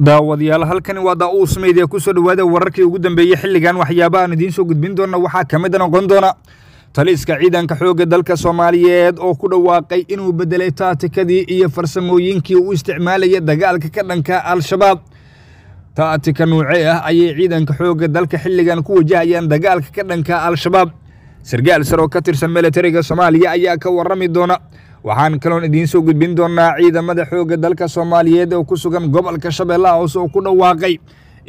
daawadayaal halkani waa daa-uus media ku soo dhowaada wararkii ugu dambeeyey xilligan waxyaabaha aan idiin soo gudbin doonna waxaa ka mid noqon doona taliiska ciidanka xoogga dalka soomaaliyeed oo ku dhawaaqay inuu beddelay taatikadii iyo farsamooyinkii u isticmaalaya dagaalka ka dhanka al-shabaab taatika nuucee ah ayay ciidanka xoogga dalka xilligan ku wajahayaan dagaalka ka dhanka al-shabaab sargaal sar oo ka tirsan militariga soomaaliya ayaa ka warrami doona waxaan kaloon idiin soo gudbin doonaa ciidamada xoogga dalka soomaaliyeed oo ku sugan gobolka shabeellaha hoose oo ku dhawaaqay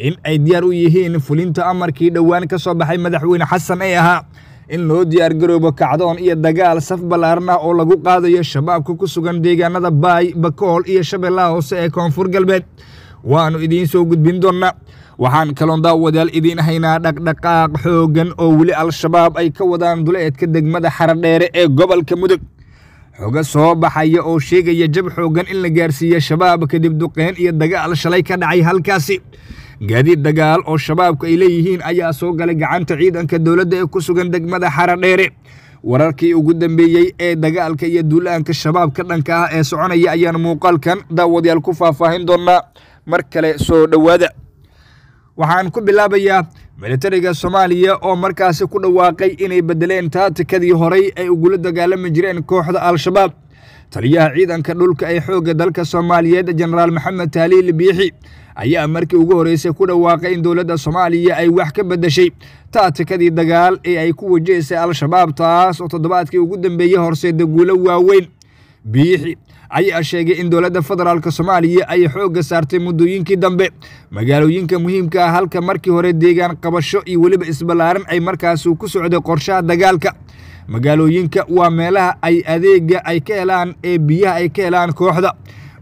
in ay diyaar u yihiin fulinta amarkii dhowaan ka soo baxay madaxweyne xasan ee ahaa in loo diyaargaroobo kacdoon iyo dagaal saf ballaaran ah oo lagu qaadayo shabaabka ku sugan deegaanada baay bakool iyo shabeellaha hoose ee koonfur galbeed waanu idiin soo gudbin doonaa waxaan kaloon daawadaal idiin haynaa dhaqdhaqaaq xooggan oo weli al-shabaab ay ka wadaan duleedka degmada xaradheere ee gobolka mudug xogo soo baxaya oo sheegaya jab xoogan in la gaarsiiya shabaab kadib duqeyn iyo dagaal shalay ka dhacay halkaasi gaadiid dagaal oo shabaabku ay leeyihiin ayaa soo galay gacanta ciidanka dowladda ee ku sugan degmada xaradheere wararkii ugu dambeeyey ee dagaalka iyo duulaanka shabaabka dhanka ah ee soconaya ayaan muuqaalkan daawadayaal ku faahfaahin doonnaa mar kale soo dhowaada waxaan ku bilaabayaa militariga soomaaliya oo markaasi ku dhawaaqay inay beddeleen taatikadii horay ay ugula dagaalami jireen kooxda al-shabaab taliyaha ciidanka dhulka ee xoogga dalka soomaaliyeed jenaraal maxamed taaliil biixi ayaa markii ugu horreysay ku dhawaaqay in dowladda soomaaliya ay wax ka beddeshay taatikadii dagaal ee ay ku wajahaysay al-shabaab taas oo toddobaadkii ugu dambeeyey horseeda guulo waaweyn biixi ayaa sheegay in dowladda federaalk soomaaliya ay xoogga saartay muddooyinkii dambe magaalooyinka muhiimka ah halka markii hore deegaan qabasho iyo weliba isballaaran ay markaasu ku socday qorshaha dagaalka magaalooyinka waa meelaha ay adeega ay ka helaan ee biyaha ay ka helaan kooxda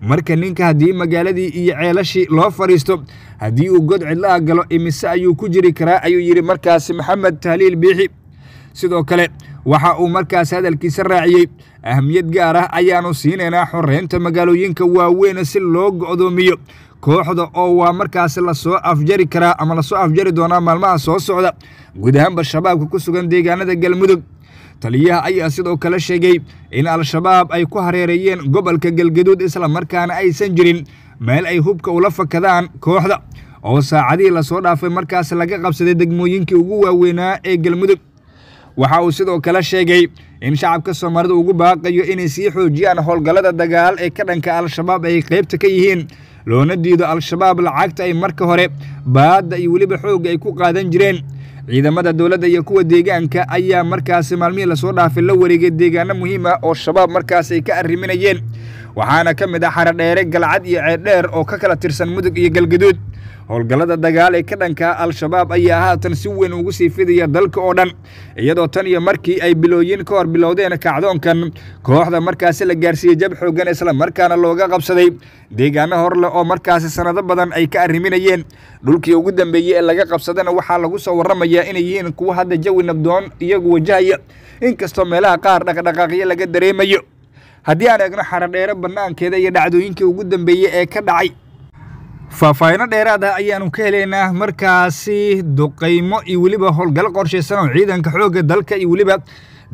marka ninka haddii magaaladii iyo ceelashii loo fadhiisto haddii uu god cidlaha galo imise ayuu ku jiri karaa ayuu yidhi markaasi maxamed tahliil biixi sidoo kale waxa uu markaas hadalkiisa raaciyey ahmiyad gaar ah ayaannu siinaynaa xoreynta magaalooyinka waaweyn si loo go-doomiyo kooxda oo waa markaas lasoo afjari karaa ama lasoo afjari doonaa maalmaha soo socda guud ahaanba shabaabka ku sugan deegaanada galmudug taliyaha ayaa sidoo kale sheegay in al-shabaab ay ku hareereeyeen gobolka galgaduud islamarkaana aysan jirin meel ay hubka ula fakadaan kooxda oo saacadihii lasoo dhaafay markaas laga qabsaday degmooyinkii ugu waaweynaa ee galmudug waxa uu sidoo kale sheegay in shacabka soomaalida ugu baaqayo inay sii xoojiyaan howlgallada dagaal ee ka dhanka al-shabaab ay qaybta ka yihiin loona diido al-shabaab lacagta ay marka hore baadda iyo weliba xoogga ay ku qaadan jireen ciidamada dowladda iyo kuwa deegaanka ayaa markaasi maalmihii lasoo dhaafay la wareegay deegaano muhiim ah oo shabaab markaas ay ka arriminayeen waxaana ka mid ah xarodheere galcad iyo ceeldheer oo ka kala tirsan mudug iyo galgaduud howlgallada dagaal ee ka dhankaa al-shabaab ayaa haatan si weyn ugu sii fidaya dalka oo dhan iyadoo tan iyo markii ay bilooyin ka hor bilowdeen kacdoonkan kooxda markaasi la gaarsiiyey jab xoogan islamarkaana looga qabsaday deegaano hor leh oo markaasi sannado badan ay ka arriminayeen dhulkii ugu dambeeyey ee laga qabsadana waxaa lagu soo warramayaa inay yihiin kuwo hadda jawi nabdoon iyagu wajahaya inkastoo meelaha qaar dhaqdhaqaaqyo laga dareemayo haddii aan eegno xaradheere bannaankeeda iyo dhacdooyinkii ugu dambeeyey ee ka dhacay faahfaahino dheeraad ah ayaanu ka helaynaa markaasi duqaymo iyo weliba howlgal qorshaysan oo ciidanka xoogga dalka iyo weliba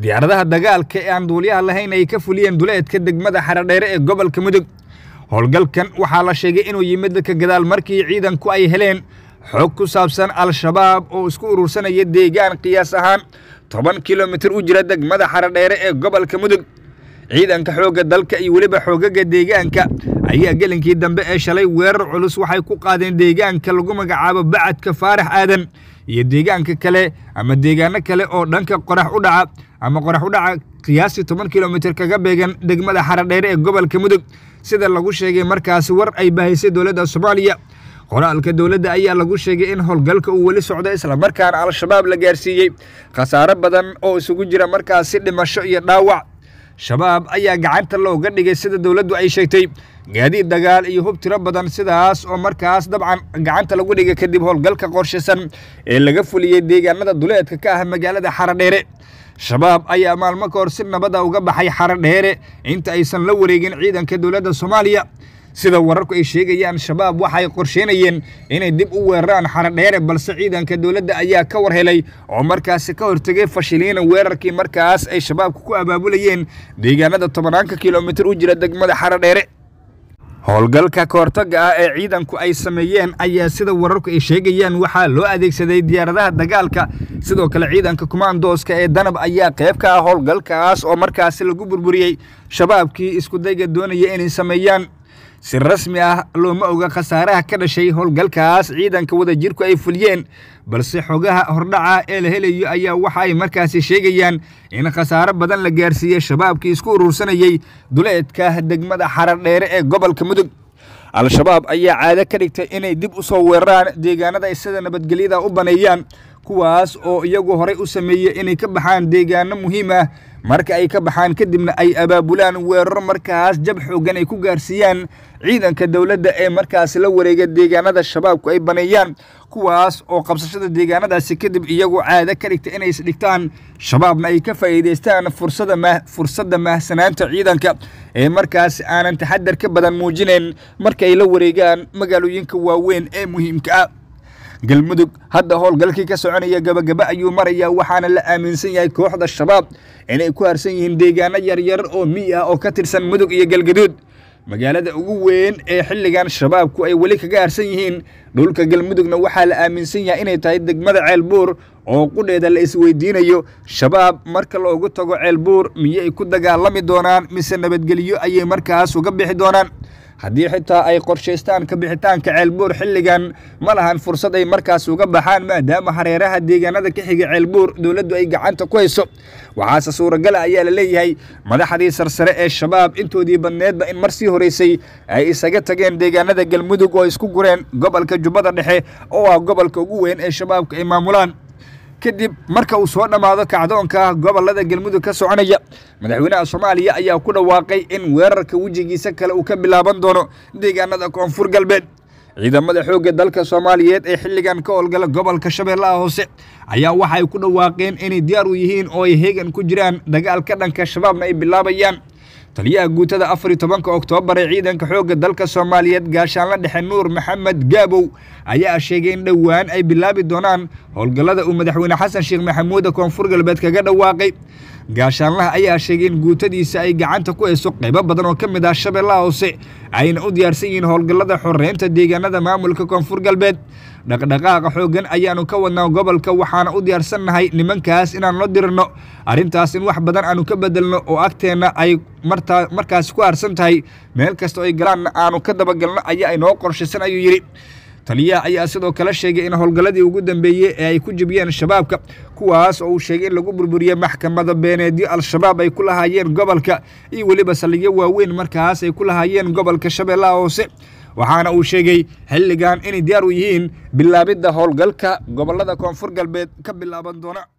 diyaaradaha dagaalka ee aan duuliyaha lahayn ay ka fuliyeen duleedka degmada xaradheere ee gobolka mudug howlgalkan waxaa la sheegay inuu yimid dadka gadaal markii ciidanku ay heleen xoog ku saabsan al-shabaab oo isku urursanaya deegaan qiyaas ahaan toban kilomitir u jira degmada xaradheere ee gobolka mudug ciidanka xoogga dalka iyo weliba xoogaga deegaanka ayaa gelinkii dambe ee shalay weerar culus waxay ku qaadeen deegaanka lagu magacaabo bacadka faarax aadan iyo deegaanka kale ama deegaano kale oo dhanka qorax u dhaca ama qorax u dhaca qiyaastii toban kilomitir kaga beegan degmada xaradheere ee gobolka mudug sida lagu sheegay markaasi war ay bahaysay dowladda soomaaliya qoraalka dowladda ayaa lagu sheegay in howlgalka uu weli socdo islamarkaana al-shabaab la gaarsiiyey khasaaro badan oo isugu jira markaasi dhimasho iyo dhaawac shabaab ayaa gacanta looga dhigay sida dowladdu ay sheegtay gaadiid dagaal iyo hub tiro badan sidaas oo markaas dabcan gacanta lagu dhigay kadib howlgalka qorshaysan ee laga fuliyey deegaanada duleedka ka ah magaalada xaradheere shabaab ayaa maalmo ka hor si nabada uga baxay xaradheere inta aysan la wareegin ciidanka dowladda soomaaliya sida wararku ay sheegayaan shabaab waxaay qorsheynayeen inay dib u weeraraan xaradheere balse ciidanka dowladda ayaa ka war helay oo markaasi ka hortegay fashiliina weerarkii markaas ay shabaabku ku abaabulayeen deegaanada tobanaanka kilomitir u jira degmada xaradheere howlgalka kahortaga ah ee ciidanku ay sameeyeen ayaa sida wararku ay sheegayaan waxaa loo adeegsaday diyaaradaha dagaalka sidoo kale ciidanka kumaandooska ee danab ayaa qayb ka ah howlgalkaas oo markaasi lagu burburiyey shabaabkii iskudayga doonaya inay sameeyaan si rasmi ah looma oga khasaaraha ka dhashay howlgalkaas ciidanka wadajirku ay fuliyeen balse xogaha hordhaca ee la helayo ayaa waxa ay markaasi sheegayaan in khasaaro badan la gaarsiiyey shabaabkii isku urursanayey duleedka degmada xaradheere ee gobolka mudug al-shabaab ayaa caado ka dhigtay inay dib u soo weeraraan deegaanada ay sida nabadgelyada u baneeyaan kuwaas oo iyagu horay u sameeyey inay ka baxaan deegaano muhiim ah marka ay ka baxaan kadibna ay abaabulaan weeraro markaas jab xooggan ay ku gaarsiiyaan ciidanka dowladda ee markaas la wareega deegaanada shabaabku ay baneeyaan kuwaas oo qabsashada deegaanadaasi kadib iyagu caado ka dhigta inay isdhigtaan shabaabna ay ka faa'iidaystaan fursadda mahsanaanta ciidanka ee markaas aanan taxadar ka badan muujinayn markay la wareegaan magaalooyinka waaweyn ee muhiimka ah galmudug hadda howlgalkii ka soconaya gabagaba ayuu marayaa waxaana la aaminsan yahay kooxda shabaab inay ku harsan yihiin deegaano yaryar oo mi ah oo ka tirsan mudug iyo galgaduud magaalada ugu weyn ee xilligan shabaabku ay weli kaga harsan yihiin dhulka galmudugna waxaa la aaminsan yahay inay tahay degmada ceelbuur oo cooqudheeda la isweydiinayo shabaab marka loogu tago ceelbuur miyay ku dagaalami doonaan mise nabadgelyo ayay markaas uga bixi doonaan haddii xitaa ay qorshaystaan ka bixitaanka ceelbuur xilligan ma lahan fursad ay markaas uga baxaan maadaama hareeraha deegaanada ka xiga ceelbuur dowladdu ay gacanta ku hayso waxaase suuragala ayaa la leeyahay madaxdii sarsare ee shabaab intoodii badneedba in mar sii horeysay ay isaga tageen deegaanada galmudug oo isku gureen gobolka jubbada dhexe oo ah gobolka ugu weyn ee shabaabka ay maamulaan kadib marka uu soo dhammaado kacdoonka gobollada galmudug ka soconaya madaxweynaha soomaaliya ayaa ku dhawaaqay in weerarka wejigiisa kale uu ka bilaaban doono deegaanada koonfur galbeed ciidamada xoogga dalka soomaaliyeed ee xilligan ka howlgala gobolka shabeellaha hoose ayaa waxa ay ku dhawaaqeen inay diyaar u yihiin oo ay heegan ku jiraan dagaal ka dhanka shabaabna ay bilaabayaan taliyaha guutada afar iyo tobanka oktoobar ee ciidanka xoogga dalka soomaaliyeed gaashaanla dhexe nuur maxamed gaabow ayaa sheegay in dhowaan ay bilaabi doonaan howlgallada uu madaxweyne xasan sheekh maxamuuda koonfur galbeed kaga dhawaaqay gaashaanlaha ayaa sheegay in guutadiisa ay gacanta ku hayso qaybo badan oo ka mid ah shabeellaha hoose ayna u diyaarsan yihiin howlgallada xoreynta deegaanada maamulka koonfur galbeed dhaqdhaqaaqa xooggan ayaanu ka wadnaa gobolka waxaana u diyaarsannahay nimankaas inaan la dirno arrintaas in wax badan aanu ka bedelno oo agteenna ay markaasi ku harsan tahay meel kastoo ay galaanna aanu ka dabagalno ayaa inoo qorshaysan ayuu yidhi taliyaha ayaa sidoo kale sheegay in howlgalladii ugu dambeeyey ee ay ku jibiyeen shabaabka kuwaas oo uu sheegay in lagu burburiyey maxkamada beeneedyo al-shabaab ay ku lahaayeen gobolka iyo weliba saldhigyo waaweyn markaas ay ku lahaayeen gobolka shabeellaha hoose waxaana uu sheegay xilligan inay diyaar u yihiin bilaabidda howlgalka gobollada koonfur galbeed ka bilaaban doona